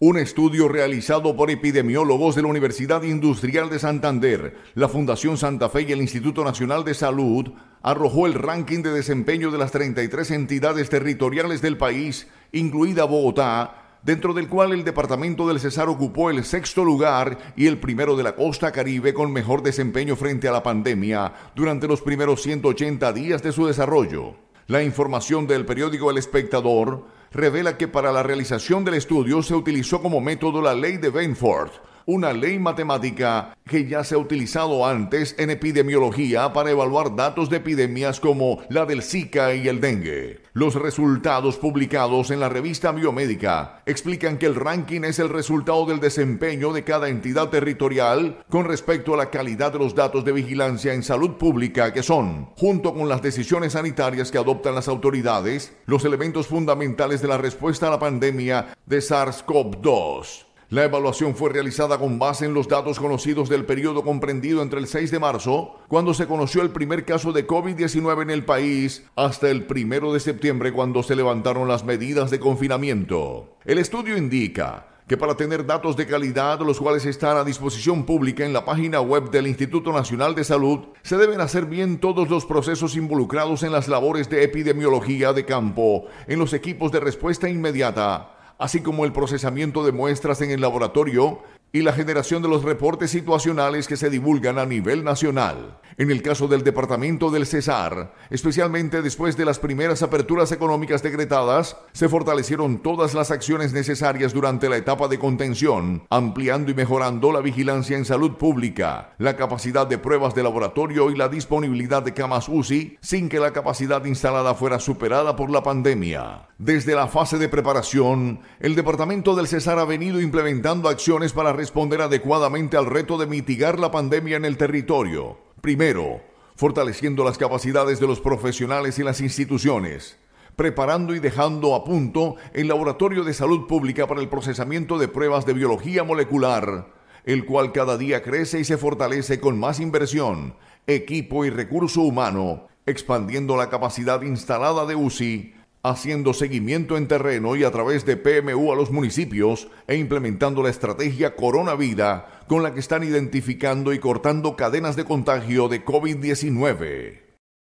Un estudio realizado por epidemiólogos de la Universidad Industrial de Santander, la Fundación Santa Fe y el Instituto Nacional de Salud arrojó el ranking de desempeño de las 33 entidades territoriales del país, incluida Bogotá, dentro del cual el departamento del Cesar ocupó el sexto lugar y el primero de la costa caribe con mejor desempeño frente a la pandemia durante los primeros 180 días de su desarrollo. La información del periódico El Espectador revela que para la realización del estudio se utilizó como método la ley de Benford, una ley matemática que ya se ha utilizado antes en epidemiología para evaluar datos de epidemias como la del Zika y el dengue. Los resultados publicados en la revista Biomédica explican que el ranking es el resultado del desempeño de cada entidad territorial con respecto a la calidad de los datos de vigilancia en salud pública que son, junto con las decisiones sanitarias que adoptan las autoridades, los elementos fundamentales de la respuesta a la pandemia de SARS-CoV-2. La evaluación fue realizada con base en los datos conocidos del periodo comprendido entre el 6 de marzo, cuando se conoció el primer caso de COVID-19 en el país, hasta el 1 de septiembre, cuando se levantaron las medidas de confinamiento. El estudio indica que para tener datos de calidad, los cuales están a disposición pública en la página web del Instituto Nacional de Salud, se deben hacer bien todos los procesos involucrados en las labores de epidemiología de campo, en los equipos de respuesta inmediata, así como el procesamiento de muestras en el laboratorio y la generación de los reportes situacionales que se divulgan a nivel nacional. En el caso del departamento del Cesar, especialmente después de las primeras aperturas económicas decretadas, se fortalecieron todas las acciones necesarias durante la etapa de contención, ampliando y mejorando la vigilancia en salud pública, la capacidad de pruebas de laboratorio y la disponibilidad de camas UCI sin que la capacidad instalada fuera superada por la pandemia. Desde la fase de preparación, el departamento del Cesar ha venido implementando acciones para responder adecuadamente al reto de mitigar la pandemia en el territorio. Primero, fortaleciendo las capacidades de los profesionales y las instituciones, preparando y dejando a punto el Laboratorio de Salud Pública para el procesamiento de pruebas de biología molecular, el cual cada día crece y se fortalece con más inversión, equipo y recurso humano, expandiendo la capacidad instalada de UCI haciendo seguimiento en terreno y a través de PMU a los municipios e implementando la estrategia Corona Vida, con la que están identificando y cortando cadenas de contagio de COVID-19.